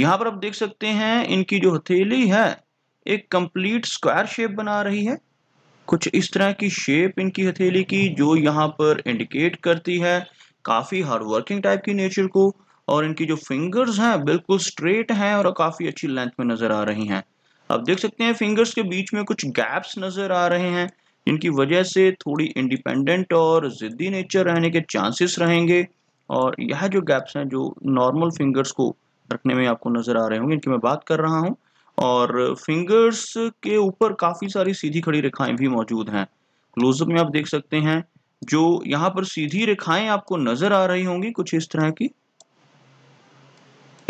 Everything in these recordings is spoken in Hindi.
यहाँ पर आप देख सकते हैं इनकी जो हथेली है एक कंप्लीट स्क्वायर शेप बना रही है कुछ इस तरह की शेप इनकी हथेली की जो यहाँ पर इंडिकेट करती है काफ़ी हार्ड वर्किंग टाइप की नेचर को और इनकी जो फिंगर्स हैं बिल्कुल स्ट्रेट हैं और काफ़ी अच्छी लेंथ में नज़र आ रही हैं अब देख सकते हैं फिंगर्स के बीच में कुछ गैप्स नज़र आ रहे हैं जिनकी वजह से थोड़ी इंडिपेंडेंट और ज़िद्दी नेचर रहने के चांसेस रहेंगे और यह जो गैप्स हैं जो नॉर्मल फिंगर्स को रखने में आपको नज़र आ रहे होंगे इनकी मैं बात कर रहा हूँ और फिंगर्स के ऊपर काफ़ी सारी सीधी खड़ी रेखाएं भी मौजूद हैं क्लोजअप में आप देख सकते हैं जो यहाँ पर सीधी रेखाएं आपको नज़र आ रही होंगी कुछ इस तरह की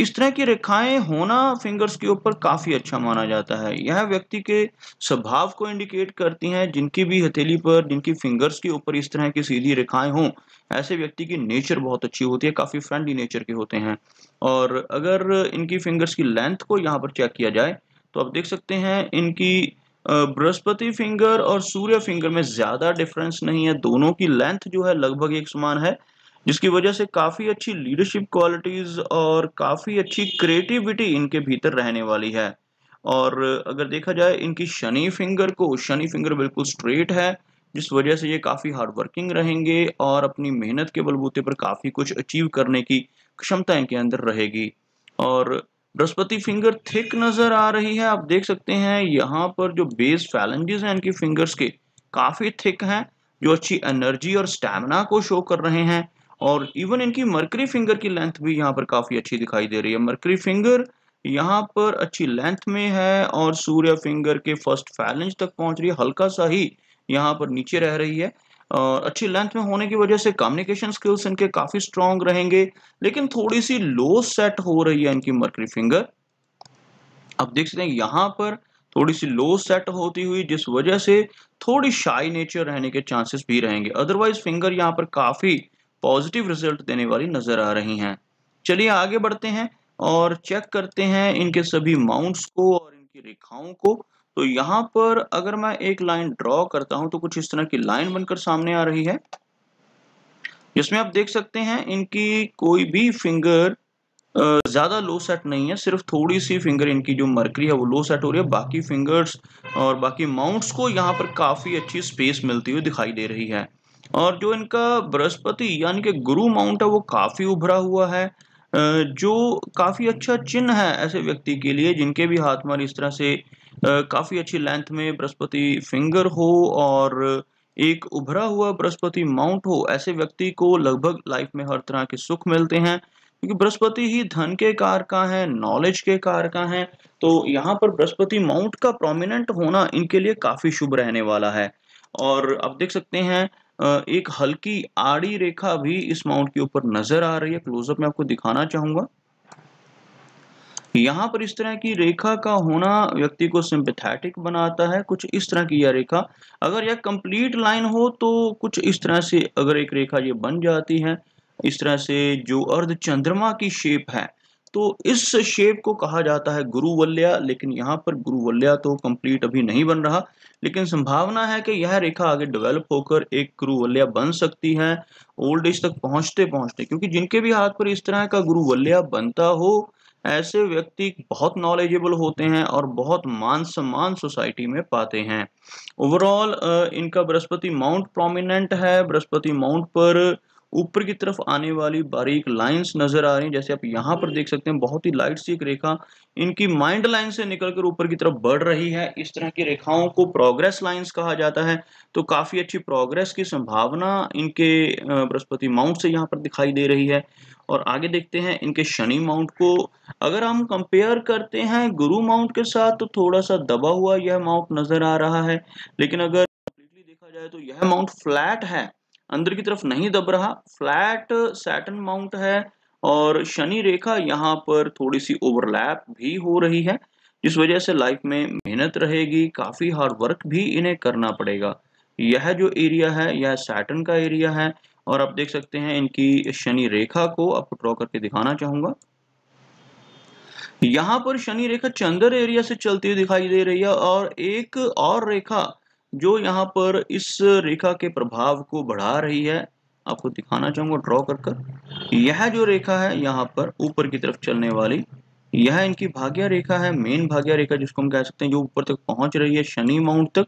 इस तरह की रेखाएं होना फिंगर्स के ऊपर काफ़ी अच्छा माना जाता है यह व्यक्ति के स्वभाव को इंडिकेट करती हैं जिनकी भी हथेली पर जिनकी फिंगर्स के ऊपर इस तरह की सीधी रेखाएं हों ऐसे व्यक्ति की नेचर बहुत अच्छी होती है काफ़ी फ्रेंडली नेचर के होते हैं और अगर इनकी फिंगर्स की लेंथ को यहाँ पर चेक किया जाए तो आप देख सकते हैं इनकी बृहस्पति फिंगर और सूर्य फिंगर में ज़्यादा डिफरेंस नहीं है दोनों की लेंथ जो है लगभग एक समान है जिसकी वजह से काफ़ी अच्छी लीडरशिप क्वालिटीज़ और काफ़ी अच्छी क्रिएटिविटी इनके भीतर रहने वाली है और अगर देखा जाए इनकी शनि फिंगर को शनि फिंगर बिल्कुल स्ट्रेट है जिस वजह से ये काफ़ी हार्डवर्किंग रहेंगे और अपनी मेहनत के बलबूते पर काफ़ी कुछ अचीव करने की क्षमता इनके अंदर रहेगी और बृहस्पति फिंगर थिक नज़र आ रही है आप देख सकते हैं यहाँ पर जो बेस फैलेंजेस हैं इनकी फिंगर्स के काफ़ी थिक हैं जो अच्छी एनर्जी और स्टैमिना को शो कर रहे हैं और इवन इनकी मर्करी फिंगर की लेंथ भी यहाँ पर काफ़ी अच्छी दिखाई दे रही है मर्करी फिंगर यहाँ पर अच्छी लेंथ में है और सूर्य फिंगर के फर्स्ट फैलेंज तक पहुंच रही है हल्का सा ही यहाँ पर नीचे रह रही है और अच्छी लेंथ में होने की वजह से कम्युनिकेशन स्किल्स इनके काफ़ी स्ट्रांग रहेंगे लेकिन थोड़ी सी लो सेट हो रही है इनकी मर्करी फिंगर आप देख सकते हैं यहाँ पर थोड़ी सी लो सेट होती हुई जिस वजह से थोड़ी शाई नेचर रहने के चांसेस भी रहेंगे अदरवाइज फिंगर यहाँ पर काफ़ी पॉजिटिव रिजल्ट देने वाली नज़र आ रही हैं चलिए आगे बढ़ते हैं और चेक करते हैं इनके सभी माउंट्स को और इनकी रेखाओं को तो यहाँ पर अगर मैं एक लाइन ड्रॉ करता हूँ तो कुछ इस तरह की लाइन बनकर सामने आ रही है जिसमें आप देख सकते हैं इनकी कोई भी फिंगर ज़्यादा लो सेट नहीं है सिर्फ थोड़ी सी फिंगर इनकी जो मरकरी है वो लो सेट हो रही है बाकी फिंगर्स और बाकी माउंट्स को यहाँ पर काफ़ी अच्छी स्पेस मिलती हुई दिखाई दे रही है और जो इनका बृहस्पति यानी कि गुरु माउंट है वो काफ़ी उभरा हुआ है जो काफ़ी अच्छा चिन्ह है ऐसे व्यक्ति के लिए जिनके भी हाथ मार इस तरह से काफ़ी अच्छी लेंथ में बृहस्पति फिंगर हो और एक उभरा हुआ बृहस्पति माउंट हो ऐसे व्यक्ति को लगभग लाइफ में हर तरह के सुख मिलते हैं क्योंकि बृहस्पति ही धन के कार का है नॉलेज के कार का है तो यहाँ पर बृहस्पति माउंट का प्रोमिनेंट होना इनके लिए काफ़ी शुभ रहने वाला है और आप देख सकते हैं एक हल्की आड़ी रेखा भी इस माउंट के ऊपर नजर आ रही है क्लोजअप में आपको दिखाना चाहूंगा यहाँ पर इस तरह की रेखा का होना व्यक्ति को सिंपथेटिक बनाता है कुछ इस तरह की यह रेखा अगर यह कंप्लीट लाइन हो तो कुछ इस तरह से अगर एक रेखा ये बन जाती है इस तरह से जो अर्ध चंद्रमा की शेप है तो इस शेप को कहा जाता है गुरुवल्या लेकिन यहाँ पर गुरुवल्या तो कंप्लीट अभी नहीं बन रहा लेकिन संभावना है कि यह रेखा आगे डेवलप होकर एक गुरुवल्या बन सकती है ओल्ड एज तक पहुंचते पहुंचते क्योंकि जिनके भी हाथ पर इस तरह का गुरुवल्या बनता हो ऐसे व्यक्ति बहुत नॉलेजेबल होते हैं और बहुत मान सम्मान सोसाइटी में पाते हैं ओवरऑल इनका बृहस्पति माउंट प्रोमिनेंट है बृहस्पति माउंट पर ऊपर की तरफ आने वाली बारीक लाइंस नजर आ रही हैं जैसे आप यहाँ पर देख सकते हैं बहुत ही लाइट सी एक रेखा इनकी माइंड लाइन से निकलकर ऊपर की तरफ बढ़ रही है इस तरह की रेखाओं को प्रोग्रेस लाइंस कहा जाता है तो काफी अच्छी प्रोग्रेस की संभावना इनके बृहस्पति माउंट से यहाँ पर दिखाई दे रही है और आगे देखते हैं इनके शनि माउंट को अगर हम कंपेयर करते हैं गुरु माउंट के साथ तो थोड़ा सा दबा हुआ यह माउंट नजर आ रहा है लेकिन अगर देखा जाए तो यह माउंट फ्लैट है अंदर की तरफ नहीं दब रहा फ्लैट सैटन माउंट है और शनि रेखा यहाँ पर थोड़ी सी ओवरलैप भी हो रही है जिस वजह से लाइफ में मेहनत रहेगी काफ़ी हार्ड वर्क भी इन्हें करना पड़ेगा यह जो एरिया है यह सैटन का एरिया है और आप देख सकते हैं इनकी शनि रेखा को आपको ड्रॉ करके दिखाना चाहूंगा यहाँ पर शनि रेखा चंद्र एरिया से चलती हुई दिखाई दे रही है और एक और रेखा जो यहाँ पर इस रेखा के प्रभाव को बढ़ा रही है आपको दिखाना चाहूंगा ड्रॉ कर कर यह जो रेखा है यहाँ पर ऊपर की तरफ चलने वाली यह इनकी भाग्य रेखा है मेन भाग्य रेखा जिसको हम कह सकते हैं जो ऊपर तक पहुंच रही है शनि माउंट तक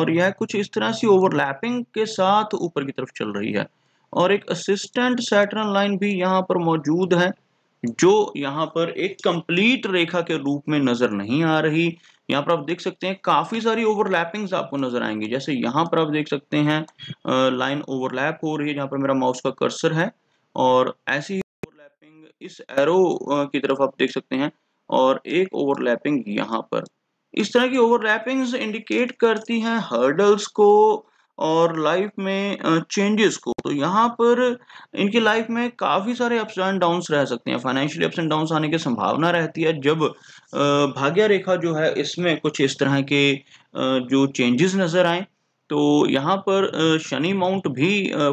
और यह कुछ इस तरह से ओवरलैपिंग के साथ ऊपर की तरफ चल रही है और एक असिस्टेंट सैटर्न लाइन भी यहाँ पर मौजूद है जो यहाँ पर एक कंप्लीट रेखा के रूप में नजर नहीं आ रही यहाँ पर आप देख सकते हैं काफी सारी ओवरलैपिंग्स आपको नजर आएंगी जैसे यहाँ पर आप देख सकते हैं लाइन ओवरलैप हो रही है जहाँ पर मेरा माउस का कर्सर है और ऐसी ही ओवरलैपिंग इस एरो की तरफ आप देख सकते हैं और एक ओवरलैपिंग यहाँ पर इस तरह की ओवरलैपिंग्स इंडिकेट करती हैं हर्डल्स को और लाइफ में चेंजेस को तो यहाँ पर इनकी लाइफ में काफ़ी सारे अप्स एंड डाउन्स रह सकते हैं फाइनेंशियली अप्स एंड डाउन्स आने की संभावना रहती है जब भाग्य रेखा जो है इसमें कुछ इस तरह के जो चेंजेस नज़र आए तो यहाँ पर शनि माउंट भी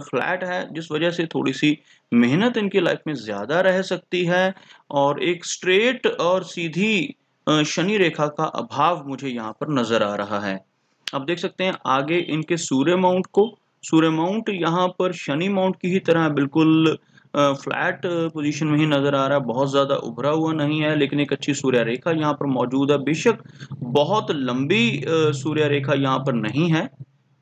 फ्लैट है जिस वजह से थोड़ी सी मेहनत इनकी लाइफ में ज़्यादा रह सकती है और एक स्ट्रेट और सीधी शनि रेखा का अभाव मुझे यहाँ पर नज़र आ रहा है आप देख सकते हैं आगे इनके सूर्य माउंट को सूर्य माउंट यहाँ पर शनि माउंट की ही तरह बिल्कुल फ्लैट पोजीशन में ही नजर आ रहा है बहुत ज्यादा उभरा हुआ नहीं है लेकिन एक अच्छी सूर्य रेखा यहाँ पर मौजूद है बेशक बहुत लंबी सूर्य रेखा यहाँ पर नहीं है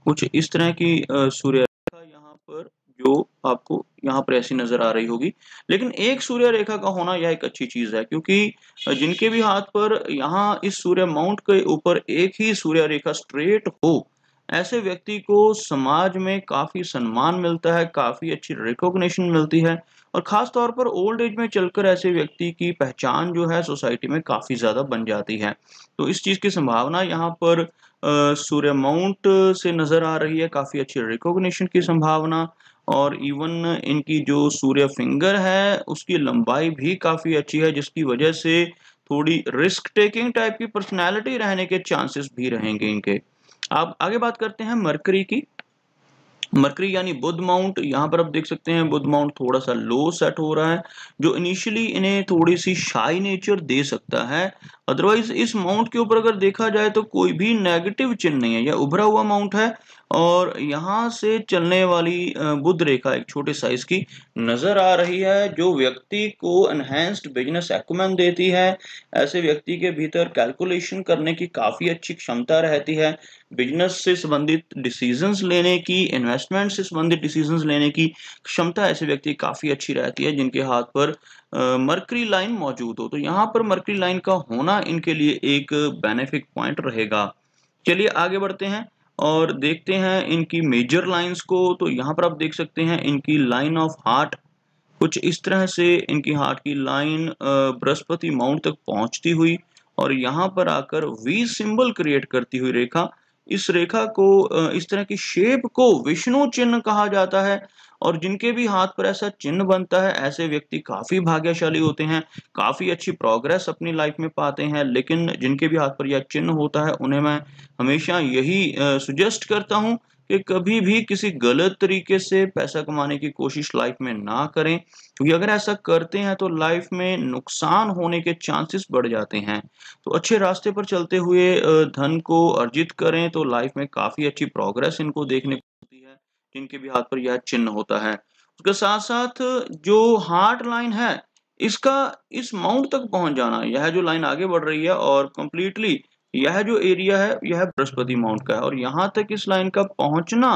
कुछ इस तरह की सूर्य रेखा यहाँ पर जो आपको यहाँ पर ऐसी नजर आ रही होगी लेकिन एक सूर्य रेखा का होना यह एक अच्छी चीज है क्योंकि जिनके भी हाथ पर यहाँ इस सूर्य माउंट के ऊपर एक ही सूर्य रेखा स्ट्रेट हो ऐसे व्यक्ति को समाज में काफी सम्मान मिलता है काफी अच्छी रिकॉग्निशन मिलती है और खास तौर पर ओल्ड एज में चलकर ऐसे व्यक्ति की पहचान जो है सोसाइटी में काफी ज्यादा बन जाती है तो इस चीज की संभावना यहाँ पर माउंट से नज़र आ रही है काफ़ी अच्छी रिकॉग्निशन की संभावना और इवन इनकी जो सूर्य फिंगर है उसकी लंबाई भी काफ़ी अच्छी है जिसकी वजह से थोड़ी रिस्क टेकिंग टाइप की पर्सनैलिटी रहने के चांसेस भी रहेंगे इनके आप आगे बात करते हैं मरकरी की मरकरी यानी बुद्ध माउंट यहाँ पर आप देख सकते हैं बुद्ध माउंट थोड़ा सा लो सेट हो रहा है जो इनिशियली इन्हें थोड़ी सी शाई नेचर दे सकता है अदरवाइज इस माउंट के ऊपर अगर देखा जाए तो कोई भी नेगेटिव चिन्ह नहीं है यह उभरा हुआ माउंट है और यहाँ से चलने वाली बुद्ध रेखा एक छोटे साइज की नजर आ रही है जो व्यक्ति को एनहेंस्ड बिजनेस एक्मेंट देती है ऐसे व्यक्ति के भीतर कैलकुलेशन करने की काफी अच्छी क्षमता रहती है बिजनेस से संबंधित डिसीजंस लेने की इन्वेस्टमेंट से संबंधित डिसीजंस लेने की क्षमता ऐसे व्यक्ति काफ़ी अच्छी रहती है जिनके हाथ पर मर्करी लाइन मौजूद हो तो यहाँ पर मर्करी लाइन का होना इनके लिए एक बेनिफिट पॉइंट रहेगा चलिए आगे बढ़ते हैं और देखते हैं इनकी मेजर लाइंस को तो यहाँ पर आप देख सकते हैं इनकी लाइन ऑफ हार्ट कुछ इस तरह से इनकी हार्ट की लाइन बृहस्पति माउंट तक पहुंचती हुई और यहाँ पर आकर वी सिंबल क्रिएट करती हुई रेखा इस रेखा को इस तरह की शेप को विष्णु चिन्ह कहा जाता है और जिनके भी हाथ पर ऐसा चिन्ह बनता है ऐसे व्यक्ति काफी भाग्यशाली होते हैं काफी अच्छी प्रोग्रेस अपनी लाइफ में पाते हैं लेकिन जिनके भी हाथ पर यह चिन्ह होता है उन्हें मैं हमेशा यही सुजेस्ट करता हूं कि कभी भी किसी गलत तरीके से पैसा कमाने की कोशिश लाइफ में ना करें क्योंकि अगर ऐसा करते हैं तो लाइफ में नुकसान होने के चांसेस बढ़ जाते हैं तो अच्छे रास्ते पर चलते हुए धन को अर्जित करें तो लाइफ में काफ़ी अच्छी प्रोग्रेस इनको देखने को मिलती है जिनके भी हाथ पर यह चिन्ह होता है उसके साथ साथ जो हार्ट लाइन है इसका इस माउंट तक पहुंच जाना यह जो लाइन आगे बढ़ रही है और कंप्लीटली यह जो एरिया है यह बृहस्पति माउंट का है और यहाँ तक इस लाइन का पहुंचना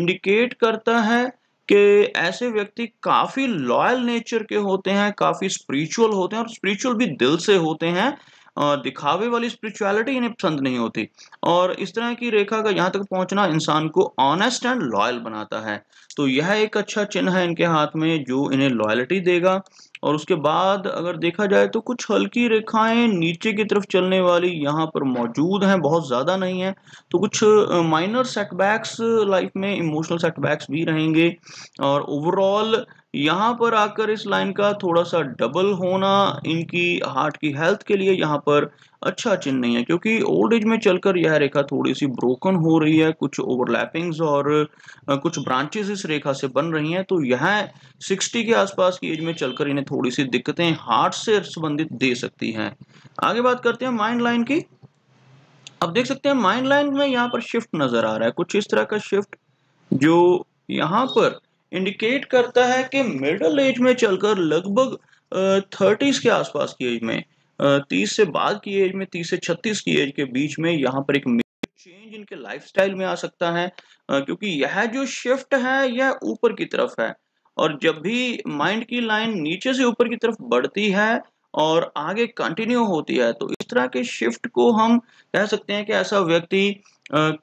इंडिकेट करता है कि ऐसे व्यक्ति काफी लॉयल नेचर के होते हैं काफी स्पिरिचुअल होते हैं और स्पिरिचुअल भी दिल से होते हैं दिखावे वाली स्पिरिचुअलिटी इन्हें पसंद नहीं होती और इस तरह की रेखा का यहाँ तक पहुंचना इंसान को ऑनेस्ट एंड लॉयल बनाता है तो यह एक अच्छा चिन्ह है इनके हाथ में जो इन्हें लॉयलिटी देगा और उसके बाद अगर देखा जाए तो कुछ हल्की रेखाएं नीचे की तरफ चलने वाली यहाँ पर मौजूद हैं बहुत ज़्यादा नहीं है तो कुछ माइनर सेटबैक्स लाइफ में इमोशनल सेटबैक्स भी रहेंगे और ओवरऑल यहाँ पर आकर इस लाइन का थोड़ा सा डबल होना इनकी हार्ट की हेल्थ के लिए यहाँ पर अच्छा चिन्ह नहीं है क्योंकि ओल्ड एज में चलकर यह रेखा थोड़ी सी ब्रोकन हो रही है कुछ ओवरलैपिंग्स और कुछ ब्रांचेस इस रेखा से बन रही हैं तो यह 60 के आसपास की एज में चलकर इन्हें थोड़ी सी दिक्कतें हार्ट से संबंधित दे सकती है आगे बात करते हैं माइंड लाइन की अब देख सकते हैं माइंड लाइन में यहाँ पर शिफ्ट नजर आ रहा है कुछ इस तरह का शिफ्ट जो यहाँ पर इंडिकेट करता है कि मिडल एज में चलकर लगभग थर्टीज के आसपास की एज में तीस से बाद की एज में तीस से छत्तीस की एज के बीच में यहाँ पर एक चेंज इनके लाइफस्टाइल में आ सकता है क्योंकि यह जो शिफ्ट है यह ऊपर की तरफ है और जब भी माइंड की लाइन नीचे से ऊपर की तरफ बढ़ती है और आगे कंटिन्यू होती है तो इस तरह के शिफ्ट को हम कह सकते हैं कि ऐसा व्यक्ति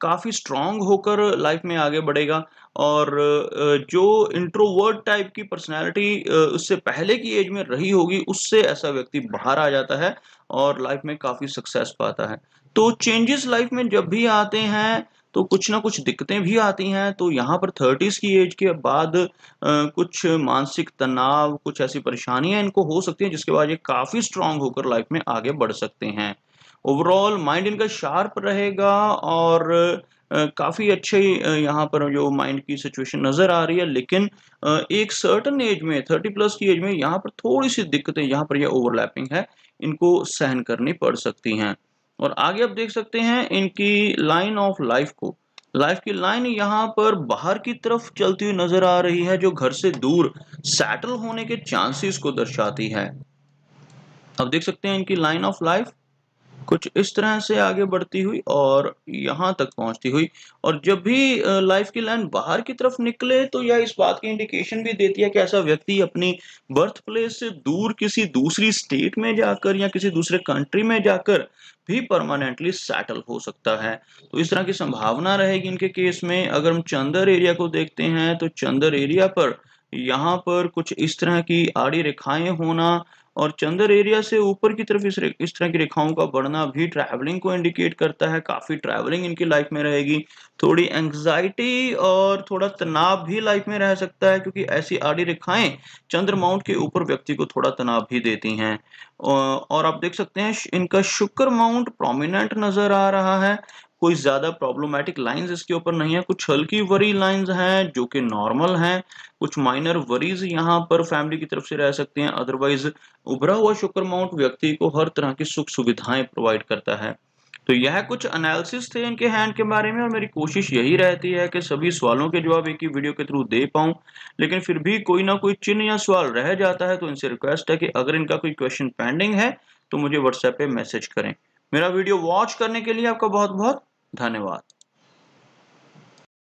काफ़ी स्ट्रांग होकर लाइफ में आगे बढ़ेगा और जो इंट्रोवर्ट टाइप की पर्सनालिटी उससे पहले की एज में रही होगी उससे ऐसा व्यक्ति बाहर आ जाता है और लाइफ में काफ़ी सक्सेस पाता है तो चेंजेस लाइफ में जब भी आते हैं तो कुछ ना कुछ दिक्कतें भी आती हैं तो यहाँ पर थर्टीज़ की एज के बाद आ, कुछ मानसिक तनाव कुछ ऐसी परेशानियां इनको हो सकती हैं जिसके बाद ये काफ़ी स्ट्रांग होकर लाइफ में आगे बढ़ सकते हैं ओवरऑल माइंड इनका शार्प रहेगा और काफ़ी अच्छे यहाँ पर जो माइंड की सिचुएशन नज़र आ रही है लेकिन एक सर्टन एज में थर्टी प्लस की एज में यहाँ पर थोड़ी सी दिक्कतें यहाँ पर यह ओवरलैपिंग है इनको सहन करनी पड़ सकती हैं और आगे आप देख सकते हैं इनकी लाइन ऑफ लाइफ को लाइफ की लाइन यहाँ पर बाहर की तरफ चलती हुई नजर आ रही है जो घर से दूर सेटल होने के चांसेस को दर्शाती है आप देख सकते हैं इनकी लाइन ऑफ लाइफ कुछ इस तरह से आगे बढ़ती हुई और यहाँ तक पहुंचती हुई और जब भी लाइफ की लाइन बाहर की तरफ निकले तो यह इस बात की इंडिकेशन भी देती है कि ऐसा व्यक्ति अपनी बर्थ प्लेस से दूर किसी दूसरी स्टेट में जाकर या किसी दूसरे कंट्री में जाकर भी परमानेंटली सेटल हो सकता है तो इस तरह की संभावना रहेगी इनके केस में अगर हम चंदर एरिया को देखते हैं तो चंदर एरिया पर यहाँ पर कुछ इस तरह की आड़ी रेखाएं होना और चंद्र एरिया से ऊपर की तरफ इस इस तरह की रेखाओं का बढ़ना भी ट्रैवलिंग को इंडिकेट करता है काफ़ी ट्रैवलिंग इनकी लाइफ में रहेगी थोड़ी एंजाइटी और थोड़ा तनाव भी लाइफ में रह सकता है क्योंकि ऐसी आड़ी रेखाएं चंद्र माउंट के ऊपर व्यक्ति को थोड़ा तनाव भी देती हैं और आप देख सकते हैं इनका शुक्र माउंट प्रोमिनेंट नज़र आ रहा है कोई ज़्यादा प्रॉब्लमेटिक लाइंस इसके ऊपर नहीं है कुछ हल्की वरी लाइंस हैं जो कि नॉर्मल हैं कुछ माइनर वरीज यहाँ पर फैमिली की तरफ से रह सकते हैं अदरवाइज उभरा हुआ शुक्र माउंट व्यक्ति को हर तरह की सुख सुविधाएं प्रोवाइड करता है तो यह कुछ एनालिसिस थे इनके हैंड के बारे में और मेरी कोशिश यही रहती है कि सभी सवालों के जवाब एक ही वीडियो के थ्रू दे पाऊं लेकिन फिर भी कोई ना कोई चिन्ह या सवाल रह जाता है तो इनसे रिक्वेस्ट है कि अगर इनका कोई क्वेश्चन पेंडिंग है तो मुझे व्हाट्सएप पे मैसेज करें मेरा वीडियो वॉच करने के लिए आपका बहुत बहुत धन्यवाद